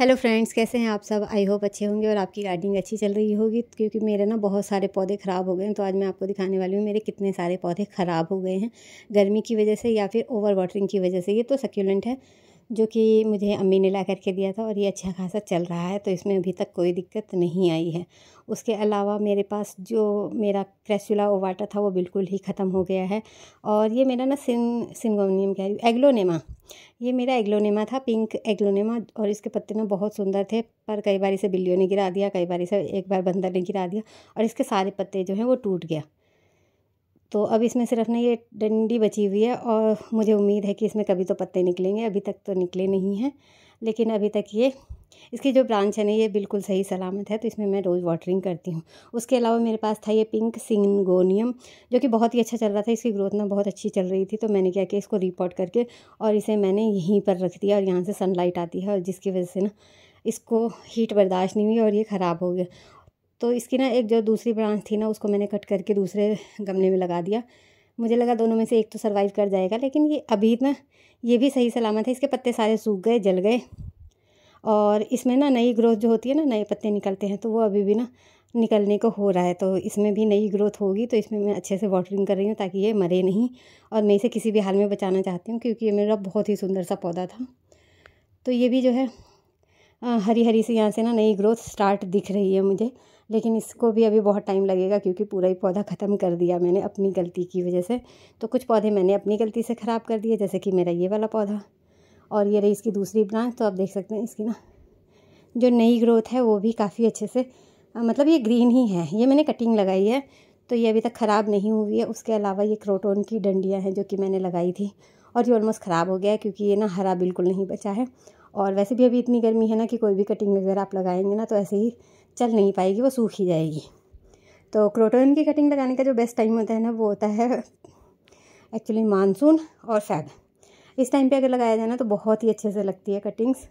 hello friends कैसे हैं आप सब आई होप अच्छे होंगे और आपकी गार्डनिंग अच्छी चल रही होगी क्योंकि मेरे ना बहुत सारे पौधे ख़राब हो गए हैं तो आज मैं आपको दिखाने वाली हूँ मेरे कितने सारे पौधे ख़राब हो गए हैं गर्मी की वजह से या फिर ओवर वाटरिंग की वजह से ये तो सक्यूलेंट है जो कि मुझे अम्मी ने ला करके दिया था और ये अच्छा खासा चल रहा है तो इसमें अभी तक कोई दिक्कत नहीं आई है उसके अलावा मेरे पास जो मेरा क्रेसुला ओवाटा था वो बिल्कुल ही ख़त्म हो गया है और ये मेरा ना सिन सिंगोनियम कह रही एग्लोनेमा ये मेरा एग्लोनेमा था पिंक एग्लोनेमा और इसके पत्ते ना बहुत सुंदर थे पर कई बार इसे बिल्लियों ने गिरा दिया कई बार इसे एक बार बंदर ने गिरा दिया और इसके सारे पत्ते जो हैं वो टूट गया तो अब इसमें सिर्फ ना ये डंडी बची हुई है और मुझे उम्मीद है कि इसमें कभी तो पत्ते निकलेंगे अभी तक तो निकले नहीं हैं लेकिन अभी तक ये इसकी जो ब्रांच है ना ये बिल्कुल सही सलामत है तो इसमें मैं रोज़ वाटरिंग करती हूँ उसके अलावा मेरे पास था ये पिंक सिंगोनियम जो कि बहुत ही अच्छा चल रहा था इसकी ग्रोथ ना बहुत अच्छी चल रही थी तो मैंने क्या किया इसको रिपोर्ट करके और इसे मैंने यहीं पर रख दिया और यहाँ से सनलाइट आती है और जिसकी वजह से ना इसको हीट बर्दाश्त नहीं हुई और ये ख़राब हो गया तो इसकी ना एक जो दूसरी ब्रांच थी ना उसको मैंने कट करके दूसरे गमले में लगा दिया मुझे लगा दोनों में से एक तो सर्वाइव कर जाएगा लेकिन ये अभी ना ये भी सही सलामत है इसके पत्ते सारे सूख गए जल गए और इसमें ना नई ग्रोथ जो होती है ना नए पत्ते निकलते हैं तो वो अभी भी ना निकलने को हो रहा है तो इसमें भी नई ग्रोथ होगी तो इसमें मैं अच्छे से वाटरिंग कर रही हूँ ताकि ये मरे नहीं और मैं इसे किसी भी हाल में बचाना चाहती हूँ क्योंकि ये मेरा बहुत ही सुंदर सा पौधा था तो ये भी जो है हरी हरी सी यहाँ से ना नई ग्रोथ स्टार्ट दिख रही है मुझे लेकिन इसको भी अभी बहुत टाइम लगेगा क्योंकि पूरा ही पौधा ख़त्म कर दिया मैंने अपनी गलती की वजह से तो कुछ पौधे मैंने अपनी गलती से ख़राब कर दिए जैसे कि मेरा ये वाला पौधा और ये रही इसकी दूसरी ब्रांच तो आप देख सकते हैं इसकी ना जो नई ग्रोथ है वो भी काफ़ी अच्छे से मतलब ये ग्रीन ही है ये मैंने कटिंग लगाई है तो ये अभी तक ख़राब नहीं हुई है उसके अलावा ये क्रोटोन की डंडियाँ हैं जो कि मैंने लगाई थी और ये ऑलमोस्ट ख़राब हो गया है क्योंकि ये ना हरा बिल्कुल नहीं बचा है और वैसे भी अभी इतनी गर्मी है ना कि कोई भी कटिंग वगैरह आप लगाएंगे ना तो ऐसे ही चल नहीं पाएगी वो सूख ही जाएगी तो क्रोटोन की कटिंग लगाने का जो बेस्ट टाइम होता है ना वो होता है एक्चुअली मानसून और फैब इस टाइम पे अगर लगाया जाए ना तो बहुत ही अच्छे से लगती है कटिंग्स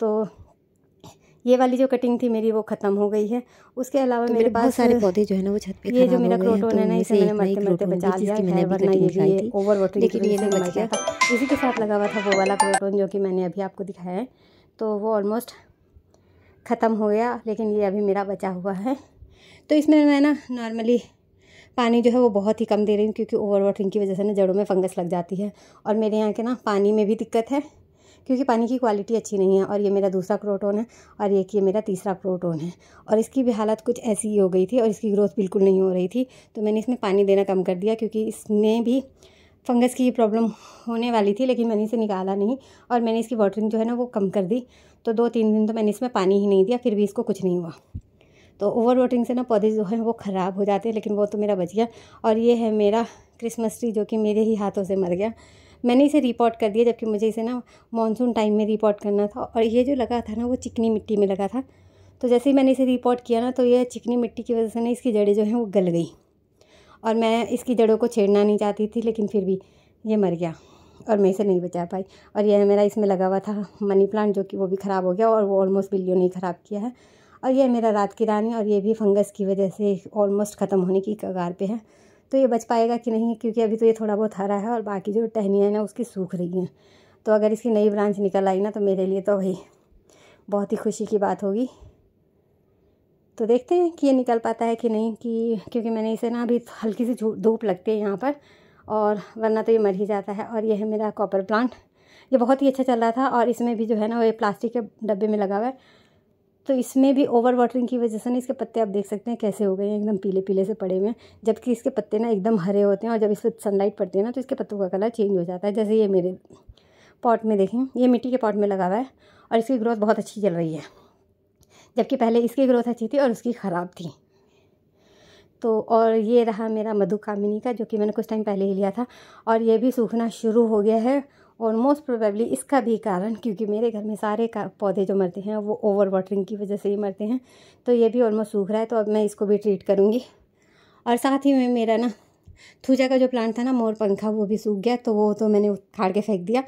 तो ये वाली जो कटिंग थी मेरी वो ख़त्म हो गई है उसके अलावा तो मेरे पास सारे पौधे जो है ना वो छत पे ये जो मेरा क्रोटोन तो है ना इसे मैंने मरते मरते बचा लिया है वरना ये भी ओवर नहीं बच गया था इसी के साथ लगा हुआ था वो वाला क्रोटोन जो कि मैंने अभी आपको दिखाया है तो वो ऑलमोस्ट ख़त्म हो गया लेकिन ये अभी मेरा बचा हुआ है तो इसमें मैं ना नॉर्मली पानी जो है वो बहुत ही कम दे रही हूँ क्योंकि ओवर वाटरिंग की वजह से ना जड़ों में फंगस लग जाती है और मेरे यहाँ के ना पानी में भी दिक्कत है क्योंकि पानी की क्वालिटी अच्छी नहीं है और ये मेरा दूसरा क्रोटोन है और ये ये मेरा तीसरा क्रोटोन है और इसकी भी हालत कुछ ऐसी ही हो गई थी और इसकी ग्रोथ बिल्कुल नहीं हो रही थी तो मैंने इसमें पानी देना कम कर दिया क्योंकि इसमें भी फंगस की प्रॉब्लम होने वाली थी लेकिन मैंने इसे निकाला नहीं और मैंने इसकी वाटरिंग जो है ना वो कम कर दी तो दो तीन दिन तो मैंने इसमें पानी ही नहीं दिया फिर भी इसको कुछ नहीं हुआ तो ओवर वाटरिंग से ना पौधे जो हैं वो ख़राब हो जाते हैं लेकिन वो तो मेरा बच गया और ये है मेरा क्रिसमस ट्री जो कि मेरे ही हाथों से मर गया मैंने इसे रिपोर्ट कर दिया जबकि मुझे इसे ना मानसून टाइम में रिपोर्ट करना था और ये जो लगा था ना वो चिकनी मिट्टी में लगा था तो जैसे ही मैंने इसे रिपोर्ट किया ना तो ये चिकनी मिट्टी की वजह से ना इसकी जड़ें जो हैं वो गल गई और मैं इसकी जड़ों को छेड़ना नहीं चाहती थी लेकिन फिर भी ये मर गया और मैं इसे नहीं बचा पाई और यह मेरा इसमें लगा हुआ था मनी प्लांट जो कि वो भी ख़राब हो गया और वो ऑलमोस्ट बिल्लियों ने ख़राब किया है और यह मेरा रात की रानी और ये भी फंगस की वजह से ऑलमोस्ट ख़त्म होने की कगार पे है तो ये बच पाएगा कि नहीं क्योंकि अभी तो ये थोड़ा बहुत हरा है और बाकी जो टहनियाँ ना उसकी सूख रही हैं तो अगर इसकी नई ब्रांच निकल आई ना तो मेरे लिए तो भाई बहुत ही खुशी की बात होगी तो देखते हैं कि ये निकल पाता है कि नहीं कि क्योंकि मैंने इसे ना अभी हल्की सी धूप लगती है यहाँ पर और वरना तो ये मर ही जाता है और ये है मेरा कॉपर प्लांट ये बहुत ही अच्छा चल रहा था और इसमें भी जो है ना वो ये प्लास्टिक के डब्बे में लगा हुआ है तो इसमें भी ओवर वाटरिंग की वजह से ना इसके पत्ते आप देख सकते हैं कैसे हो गए हैं एकदम पीले पीले से पड़े हुए हैं जबकि इसके पत्ते ना एकदम हरे होते हैं और जब इस पर सनलाइट पड़ती है ना तो इसके पत्तों का कलर चेंज हो जाता है जैसे ये मेरे पॉट में देखें ये मिट्टी के पॉट में लगा हुआ है और इसकी ग्रोथ बहुत अच्छी चल रही है जबकि पहले इसकी ग्रोथ अच्छी थी और उसकी ख़राब थी तो और ये रहा मेरा मधु कामिनी का जो कि मैंने कुछ टाइम पहले ही लिया था और ये भी सूखना शुरू हो गया है और मोस्ट प्रोबेबली इसका भी कारण क्योंकि मेरे घर में सारे पौधे जो मरते हैं वो ओवर वाटरिंग की वजह से ही मरते हैं तो ये भी ऑलमोस्ट सूख रहा है तो अब मैं इसको भी ट्रीट करूँगी और साथ ही में मेरा ना थूजा का जो प्लांट था ना मोर पंखा वो भी सूख गया तो वो तो मैंने उखाड़ के फेंक दिया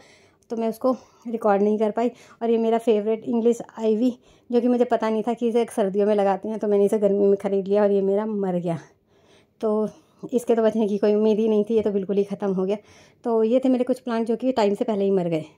तो मैं उसको रिकॉर्ड नहीं कर पाई और ये मेरा फेवरेट इंग्लिश आईवी जो कि मुझे पता नहीं था कि इसे सर्दियों में लगाते हैं तो मैंने इसे गर्मी में ख़रीद लिया और ये मेरा मर गया तो इसके तो बचने की कोई उम्मीद ही नहीं थी ये तो बिल्कुल ही ख़त्म हो गया तो ये थे मेरे कुछ प्लांट जो कि टाइम से पहले ही मर गए